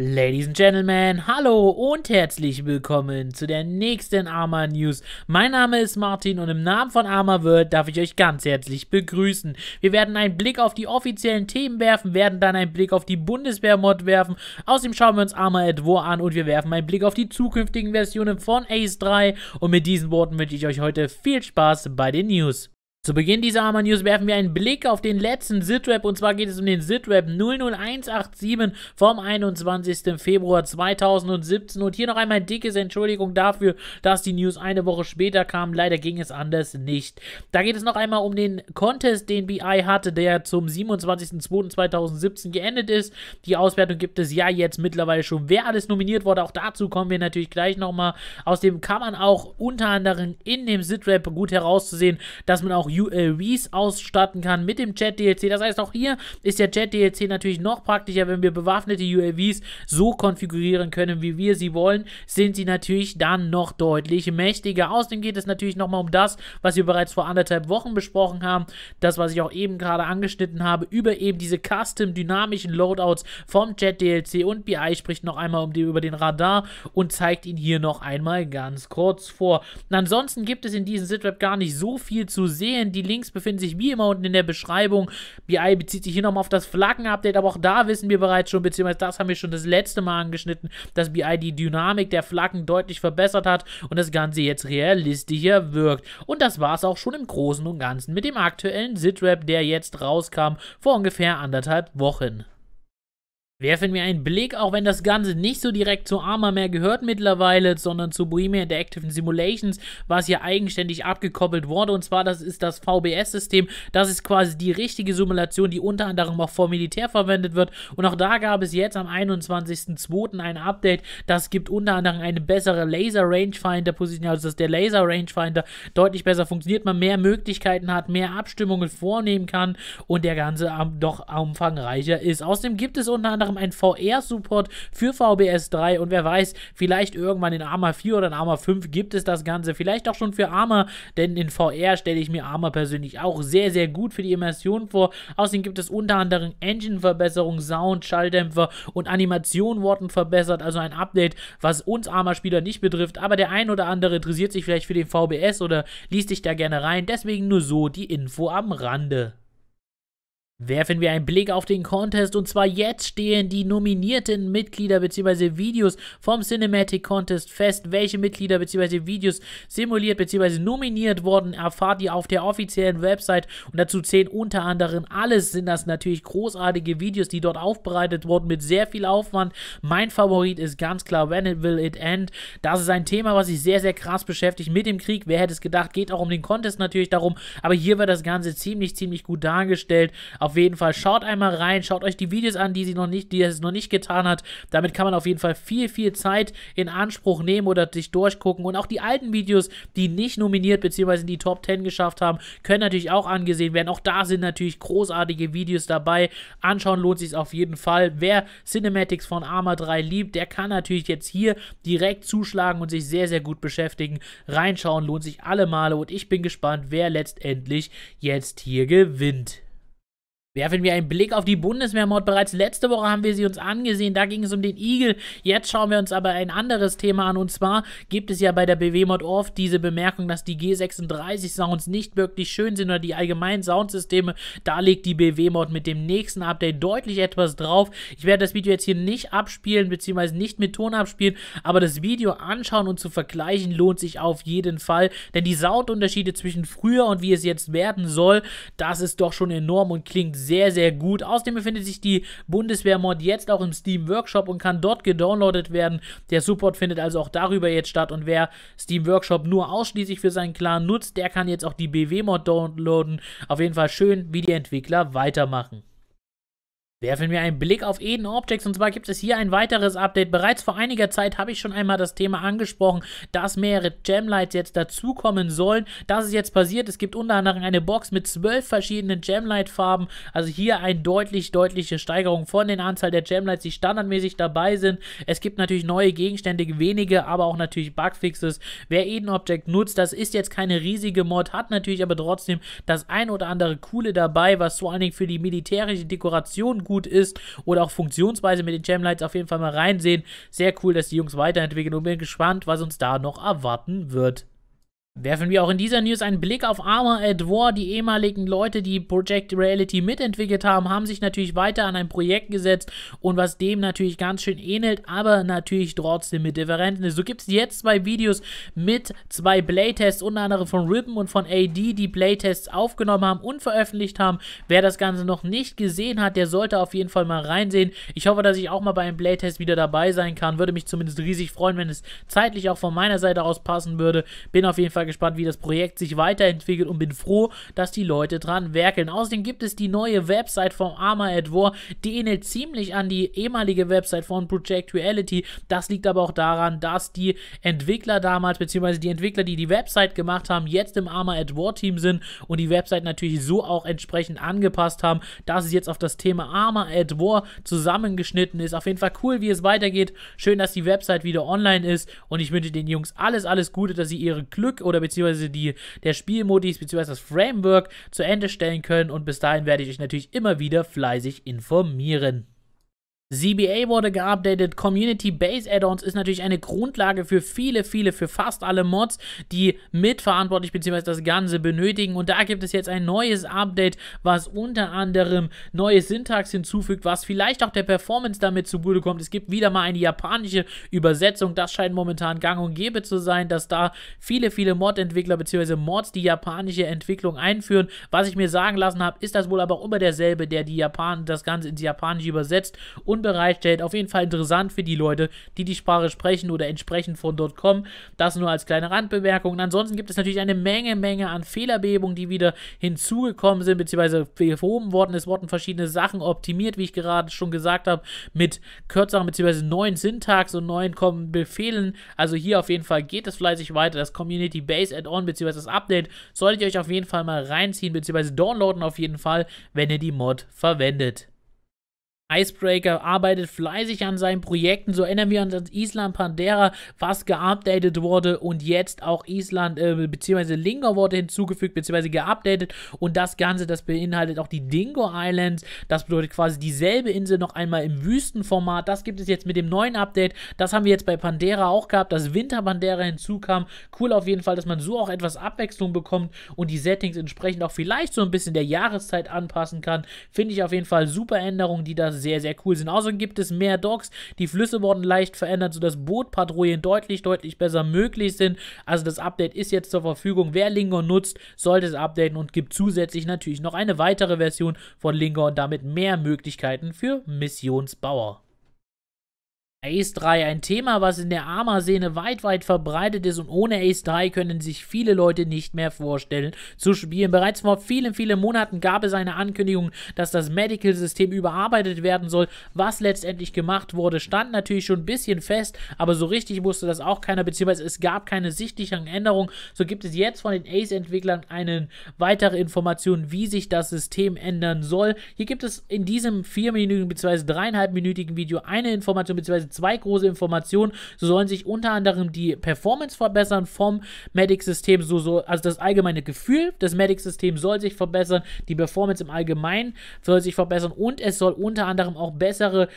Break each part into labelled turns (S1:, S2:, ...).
S1: Ladies and Gentlemen, hallo und herzlich willkommen zu der nächsten Arma News. Mein Name ist Martin und im Namen von Arma World darf ich euch ganz herzlich begrüßen. Wir werden einen Blick auf die offiziellen Themen werfen, werden dann einen Blick auf die Bundeswehr-Mod werfen. Außerdem schauen wir uns Arma at War an und wir werfen einen Blick auf die zukünftigen Versionen von Ace 3. Und mit diesen Worten wünsche ich euch heute viel Spaß bei den News. Zu Beginn dieser Hammer News werfen wir einen Blick auf den letzten Sitrap und zwar geht es um den Sitrap 00187 vom 21. Februar 2017 und hier noch einmal dickes Entschuldigung dafür, dass die News eine Woche später kam, leider ging es anders nicht. Da geht es noch einmal um den Contest, den BI hatte, der zum 27.02.2017 geendet ist. Die Auswertung gibt es ja jetzt mittlerweile schon, wer alles nominiert wurde, auch dazu kommen wir natürlich gleich nochmal. Außerdem kann man auch unter anderem in dem Sitrap gut herauszusehen, dass man auch ULVs äh, ausstatten kann mit dem jet dlc Das heißt, auch hier ist der jet dlc natürlich noch praktischer, wenn wir bewaffnete ULVs so konfigurieren können, wie wir sie wollen, sind sie natürlich dann noch deutlich mächtiger. Außerdem geht es natürlich nochmal um das, was wir bereits vor anderthalb Wochen besprochen haben, das, was ich auch eben gerade angeschnitten habe, über eben diese custom-dynamischen Loadouts vom jet dlc und BI spricht noch einmal um die, über den Radar und zeigt ihn hier noch einmal ganz kurz vor. ansonsten gibt es in diesem Sitrep gar nicht so viel zu sehen, sehen. Die Links befinden sich wie immer unten in der Beschreibung. BI bezieht sich hier nochmal auf das Flaggen-Update, aber auch da wissen wir bereits schon, beziehungsweise das haben wir schon das letzte Mal angeschnitten, dass BI die Dynamik der Flaggen deutlich verbessert hat und das Ganze jetzt realistischer wirkt. Und das war es auch schon im Großen und Ganzen mit dem aktuellen Sitrap, der jetzt rauskam vor ungefähr anderthalb Wochen werfen wir einen Blick, auch wenn das Ganze nicht so direkt zu Arma mehr gehört mittlerweile, sondern zu Bohemia Interactive Simulations, was hier eigenständig abgekoppelt wurde. Und zwar, das ist das VBS-System. Das ist quasi die richtige Simulation, die unter anderem auch vor Militär verwendet wird. Und auch da gab es jetzt am 21.02. ein Update. Das gibt unter anderem eine bessere Laser-Rangefinder-Position, also dass der Laser-Rangefinder deutlich besser funktioniert, man mehr Möglichkeiten hat, mehr Abstimmungen vornehmen kann und der ganze doch umfangreicher ist. Außerdem gibt es unter anderem anderem einen VR-Support für VBS 3 und wer weiß, vielleicht irgendwann in Arma 4 oder in Arma 5 gibt es das Ganze, vielleicht auch schon für Arma, denn in VR stelle ich mir Arma persönlich auch sehr, sehr gut für die Immersion vor. Außerdem gibt es unter anderem Engine-Verbesserungen, Sound, Schalldämpfer und Animationen wurden verbessert, also ein Update, was uns Arma-Spieler nicht betrifft, aber der ein oder andere interessiert sich vielleicht für den VBS oder liest dich da gerne rein, deswegen nur so die Info am Rande. Werfen wir einen Blick auf den Contest und zwar jetzt stehen die nominierten Mitglieder bzw. Videos vom Cinematic Contest fest. Welche Mitglieder bzw. Videos simuliert bzw. nominiert wurden, erfahrt ihr auf der offiziellen Website und dazu zählen unter anderem alles sind das natürlich großartige Videos, die dort aufbereitet wurden mit sehr viel Aufwand. Mein Favorit ist ganz klar When It Will It End. Das ist ein Thema, was sich sehr, sehr krass beschäftigt mit dem Krieg. Wer hätte es gedacht, geht auch um den Contest natürlich darum, aber hier wird das Ganze ziemlich, ziemlich gut dargestellt. Auf jeden Fall schaut einmal rein, schaut euch die Videos an, die sie noch nicht, die es noch nicht getan hat. Damit kann man auf jeden Fall viel, viel Zeit in Anspruch nehmen oder sich durchgucken. Und auch die alten Videos, die nicht nominiert bzw. in die Top 10 geschafft haben, können natürlich auch angesehen werden. Auch da sind natürlich großartige Videos dabei. Anschauen lohnt sich auf jeden Fall. Wer Cinematics von Arma 3 liebt, der kann natürlich jetzt hier direkt zuschlagen und sich sehr, sehr gut beschäftigen. Reinschauen lohnt sich alle Male und ich bin gespannt, wer letztendlich jetzt hier gewinnt. Werfen wir einen Blick auf die Bundeswehrmord. Bereits letzte Woche haben wir sie uns angesehen. Da ging es um den Igel. Jetzt schauen wir uns aber ein anderes Thema an. Und zwar gibt es ja bei der BW-Mod oft diese Bemerkung, dass die G36-Sounds nicht wirklich schön sind oder die allgemeinen Soundsysteme. Da legt die BW-Mod mit dem nächsten Update deutlich etwas drauf. Ich werde das Video jetzt hier nicht abspielen, beziehungsweise nicht mit Ton abspielen. Aber das Video anschauen und zu vergleichen lohnt sich auf jeden Fall. Denn die Soundunterschiede zwischen früher und wie es jetzt werden soll, das ist doch schon enorm und klingt sehr, sehr gut. Außerdem befindet sich die Bundeswehr-Mod jetzt auch im Steam Workshop und kann dort gedownloadet werden. Der Support findet also auch darüber jetzt statt und wer Steam Workshop nur ausschließlich für seinen Clan nutzt, der kann jetzt auch die BW-Mod downloaden. Auf jeden Fall schön, wie die Entwickler weitermachen. Werfen wir einen Blick auf Eden Objects und zwar gibt es hier ein weiteres Update. Bereits vor einiger Zeit habe ich schon einmal das Thema angesprochen, dass mehrere Gemlights jetzt dazukommen sollen. Das ist jetzt passiert. Es gibt unter anderem eine Box mit zwölf verschiedenen Gemlight-Farben. Also hier eine deutlich, deutliche Steigerung von der Anzahl der Gemlights, die standardmäßig dabei sind. Es gibt natürlich neue Gegenstände, wenige, aber auch natürlich Bugfixes. Wer Eden Object nutzt, das ist jetzt keine riesige Mod, hat natürlich aber trotzdem das ein oder andere Coole dabei, was vor allen Dingen für die militärische Dekoration gut ist oder auch funktionsweise mit den Gemlights auf jeden Fall mal reinsehen. Sehr cool, dass die Jungs weiterentwickeln und bin gespannt, was uns da noch erwarten wird. Werfen wir auch in dieser News einen Blick auf Armor at War. Die ehemaligen Leute, die Project Reality mitentwickelt haben, haben sich natürlich weiter an ein Projekt gesetzt und was dem natürlich ganz schön ähnelt, aber natürlich trotzdem mit Differenzen So gibt es jetzt zwei Videos mit zwei Playtests, unter anderem von Ribbon und von AD, die Playtests aufgenommen haben und veröffentlicht haben. Wer das Ganze noch nicht gesehen hat, der sollte auf jeden Fall mal reinsehen. Ich hoffe, dass ich auch mal bei einem Playtest wieder dabei sein kann. Würde mich zumindest riesig freuen, wenn es zeitlich auch von meiner Seite aus passen würde. Bin auf jeden Fall gespannt, wie das Projekt sich weiterentwickelt und bin froh, dass die Leute dran werkeln. Außerdem gibt es die neue Website von Arma at War, die ähnelt ziemlich an die ehemalige Website von Project Reality. Das liegt aber auch daran, dass die Entwickler damals, beziehungsweise die Entwickler, die die Website gemacht haben, jetzt im Arma at War Team sind und die Website natürlich so auch entsprechend angepasst haben, dass es jetzt auf das Thema Arma at War zusammengeschnitten ist. Auf jeden Fall cool, wie es weitergeht. Schön, dass die Website wieder online ist und ich wünsche den Jungs alles, alles Gute, dass sie ihre Glück oder beziehungsweise die, der Spielmodis beziehungsweise das Framework zu Ende stellen können und bis dahin werde ich euch natürlich immer wieder fleißig informieren. CBA wurde geupdatet, Community Base Add-ons ist natürlich eine Grundlage für viele, viele, für fast alle Mods, die mitverantwortlich bzw. das Ganze benötigen. Und da gibt es jetzt ein neues Update, was unter anderem neue Syntax hinzufügt, was vielleicht auch der Performance damit zugutekommt. Es gibt wieder mal eine japanische Übersetzung. Das scheint momentan gang und gäbe zu sein, dass da viele, viele Mod-Entwickler bzw. Mods die japanische Entwicklung einführen. Was ich mir sagen lassen habe, ist das wohl aber auch immer derselbe, der die Japan das Ganze ins Japanische übersetzt und Informationen bereitstellt. Auf jeden Fall interessant für die Leute, die die Sprache sprechen oder entsprechend von dort kommen. Das nur als kleine Randbemerkung. Und ansonsten gibt es natürlich eine Menge, Menge an Fehlerbehebungen, die wieder hinzugekommen sind, beziehungsweise behoben worden. Es wurden verschiedene Sachen optimiert, wie ich gerade schon gesagt habe, mit kürzeren beziehungsweise neuen Syntax und neuen Befehlen. Also hier auf jeden Fall geht es fleißig weiter. Das Community Base Add-on beziehungsweise das Update solltet ihr euch auf jeden Fall mal reinziehen beziehungsweise downloaden auf jeden Fall, wenn ihr die Mod verwendet. Icebreaker arbeitet fleißig an seinen Projekten. So erinnern wir uns an Island Pandera, was geupdatet wurde und jetzt auch Island äh, bzw. Lingo wurde hinzugefügt bzw. geupdatet und das Ganze, das beinhaltet auch die Dingo Islands. Das bedeutet quasi dieselbe Insel noch einmal im Wüstenformat. Das gibt es jetzt mit dem neuen Update. Das haben wir jetzt bei Pandera auch gehabt, dass Winter Pandera hinzukam. Cool auf jeden Fall, dass man so auch etwas Abwechslung bekommt und die Settings entsprechend auch vielleicht so ein bisschen der Jahreszeit anpassen kann. Finde ich auf jeden Fall super Änderungen, die das sehr, sehr cool sind. Außerdem gibt es mehr Docks, die Flüsse wurden leicht verändert, sodass Bootpatrouillen deutlich, deutlich besser möglich sind. Also das Update ist jetzt zur Verfügung. Wer Lingo nutzt, sollte es updaten und gibt zusätzlich natürlich noch eine weitere Version von Lingo und damit mehr Möglichkeiten für Missionsbauer. Ace 3 ein Thema, was in der Arma-Szene weit, weit verbreitet ist und ohne Ace 3 können sich viele Leute nicht mehr vorstellen zu spielen. Bereits vor vielen, vielen Monaten gab es eine Ankündigung, dass das Medical-System überarbeitet werden soll. Was letztendlich gemacht wurde, stand natürlich schon ein bisschen fest, aber so richtig wusste das auch keiner, beziehungsweise es gab keine sichtlichen Änderungen. So gibt es jetzt von den Ace-Entwicklern eine weitere Information, wie sich das System ändern soll. Hier gibt es in diesem 4-minütigen, bzw. dreieinhalbminütigen Video eine Information bzw zwei große Informationen. So sollen sich unter anderem die Performance verbessern vom Medic-System, so, so, also das allgemeine Gefühl, das Medic-System soll sich verbessern, die Performance im Allgemeinen soll sich verbessern und es soll unter anderem auch bessere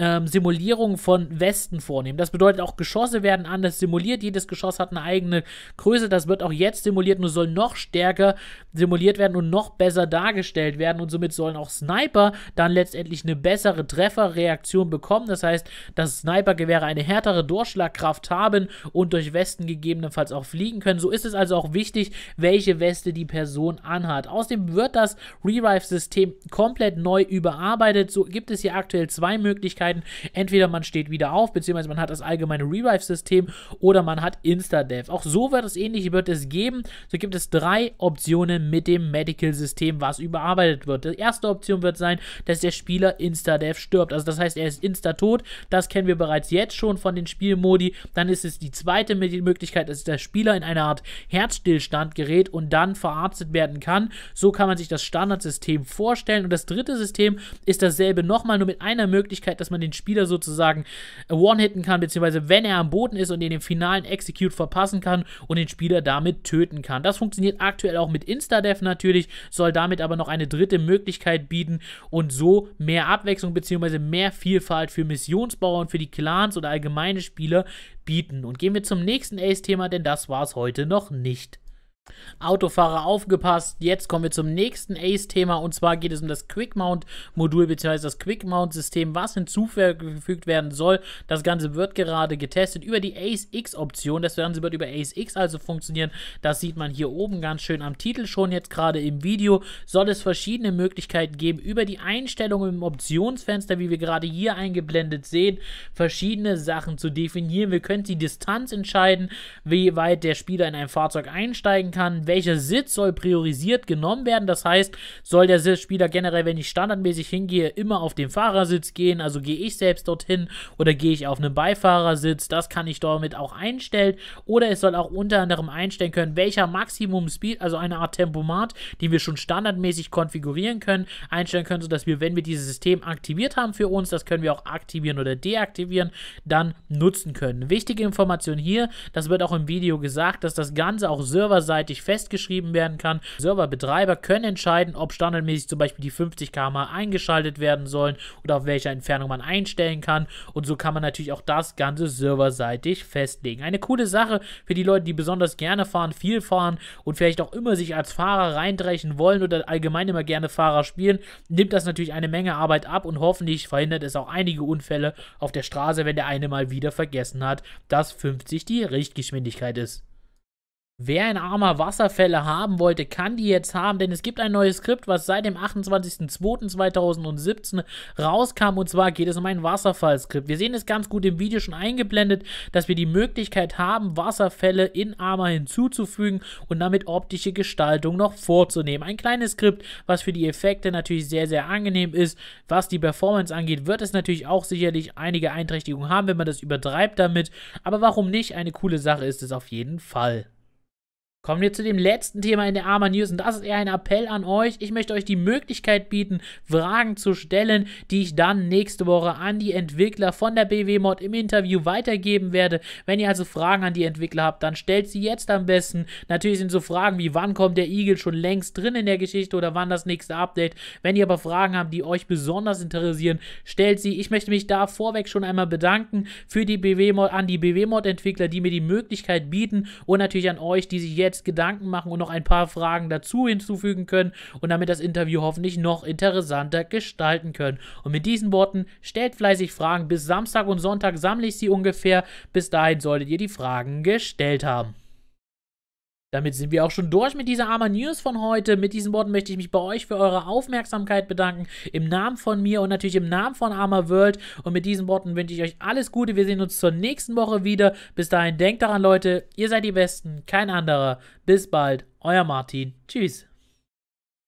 S1: ähm, Simulierung von Westen vornehmen. Das bedeutet, auch Geschosse werden anders simuliert. Jedes Geschoss hat eine eigene Größe. Das wird auch jetzt simuliert, nur soll noch stärker simuliert werden und noch besser dargestellt werden. Und somit sollen auch Sniper dann letztendlich eine bessere Trefferreaktion bekommen. Das heißt, dass Snipergewehre eine härtere Durchschlagkraft haben und durch Westen gegebenenfalls auch fliegen können. So ist es also auch wichtig, welche Weste die Person anhat. Außerdem wird das Revive-System komplett neu überarbeitet. So gibt es hier aktuell zwei Möglichkeiten entscheiden. Entweder man steht wieder auf, beziehungsweise man hat das allgemeine Revive-System oder man hat Insta-Dev. Auch so wird es ähnlich, wird es geben. So gibt es drei Optionen mit dem Medical-System, was überarbeitet wird. Die erste Option wird sein, dass der Spieler Insta-Dev stirbt. Also das heißt, er ist insta-tot. Das kennen wir bereits jetzt schon von den Spielmodi. Dann ist es die zweite Möglichkeit, dass der Spieler in eine Art Herzstillstand gerät und dann verarztet werden kann. So kann man sich das Standardsystem vorstellen. Und das dritte System ist dasselbe nochmal, nur mit einer Möglichkeit, dass man und den Spieler sozusagen äh, one-hitten kann, beziehungsweise wenn er am Boden ist und in den finalen Execute verpassen kann und den Spieler damit töten kann. Das funktioniert aktuell auch mit Instadev natürlich, soll damit aber noch eine dritte Möglichkeit bieten und so mehr Abwechslung beziehungsweise mehr Vielfalt für Missionsbauer und für die Clans oder allgemeine Spieler bieten. Und gehen wir zum nächsten Ace-Thema, denn das war es heute noch nicht. Autofahrer aufgepasst, jetzt kommen wir zum nächsten ACE-Thema und zwar geht es um das Quick-Mount-Modul bzw. das Quick-Mount-System, was hinzugefügt werden soll. Das Ganze wird gerade getestet über die ACE-X-Option. Das Ganze wird über ACE-X also funktionieren. Das sieht man hier oben ganz schön am Titel schon jetzt gerade im Video. Soll es verschiedene Möglichkeiten geben, über die Einstellungen im Optionsfenster, wie wir gerade hier eingeblendet sehen, verschiedene Sachen zu definieren. Wir können die Distanz entscheiden, wie weit der Spieler in ein Fahrzeug einsteigen entscheiden kann, welcher Sitz soll priorisiert genommen werden. Das heißt, soll der Spieler generell, wenn ich standardmäßig hingehe, immer auf den Fahrersitz gehen, also gehe ich selbst dorthin oder gehe ich auf einen Beifahrersitz, das kann ich damit auch einstellen. Oder es soll auch unter anderem einstellen können, welcher Maximum Speed, also eine Art Tempomat, die wir schon standardmäßig konfigurieren können, einstellen können, sodass wir, wenn wir dieses System aktiviert haben für uns, das können wir auch aktivieren oder deaktivieren, dann nutzen können. Wichtige Information hier, das wird auch im Video gesagt, dass das Ganze auch serverseitig serverseitig festgeschrieben werden kann. Serverbetreiber können entscheiden, ob standardmäßig zum Beispiel die 50 km eingeschaltet werden sollen oder auf welcher Entfernung man einstellen kann. Und so kann man natürlich auch das Ganze serverseitig festlegen. Eine coole Sache für die Leute, die besonders gerne fahren, viel fahren und vielleicht auch immer sich als Fahrer reindrechen wollen oder allgemein immer gerne Fahrer spielen, nimmt das natürlich eine Menge Arbeit ab und hoffentlich verhindert es auch einige Unfälle auf der Straße, wenn der eine mal wieder vergessen hat, dass 50 die Richtgeschwindigkeit ist. Wer ein armer Wasserfälle haben wollte, kann die jetzt haben, denn es gibt ein neues Skript, was seit dem 28.02.2017 rauskam. Und zwar geht es um ein Wasserfallskript. Wir sehen es ganz gut im Video schon eingeblendet, dass wir die Möglichkeit haben, Wasserfälle in Arma hinzuzufügen und damit optische Gestaltung noch vorzunehmen. Ein kleines Skript, was für die Effekte natürlich sehr, sehr angenehm ist. Was die Performance angeht, wird es natürlich auch sicherlich einige Einträchtigungen haben, wenn man das übertreibt damit. Aber warum nicht? Eine coole Sache ist es auf jeden Fall. Kommen wir zu dem letzten Thema in der Arma News und das ist eher ein Appell an euch. Ich möchte euch die Möglichkeit bieten, Fragen zu stellen, die ich dann nächste Woche an die Entwickler von der BW Mod im Interview weitergeben werde. Wenn ihr also Fragen an die Entwickler habt, dann stellt sie jetzt am besten. Natürlich sind so Fragen wie wann kommt der Eagle schon längst drin in der Geschichte oder wann das nächste Update. Wenn ihr aber Fragen habt, die euch besonders interessieren, stellt sie. Ich möchte mich da vorweg schon einmal bedanken für die BW Mod an die BW Mod Entwickler, die mir die Möglichkeit bieten und natürlich an euch, die sich jetzt jetzt Gedanken machen und noch ein paar Fragen dazu hinzufügen können und damit das Interview hoffentlich noch interessanter gestalten können. Und mit diesen Worten stellt fleißig Fragen. Bis Samstag und Sonntag sammle ich sie ungefähr. Bis dahin solltet ihr die Fragen gestellt haben. Damit sind wir auch schon durch mit dieser Arma News von heute. Mit diesen Worten möchte ich mich bei euch für eure Aufmerksamkeit bedanken. Im Namen von mir und natürlich im Namen von Arma World. Und mit diesen Worten wünsche ich euch alles Gute. Wir sehen uns zur nächsten Woche wieder. Bis dahin denkt daran, Leute, ihr seid die Besten, kein anderer. Bis bald, euer Martin. Tschüss.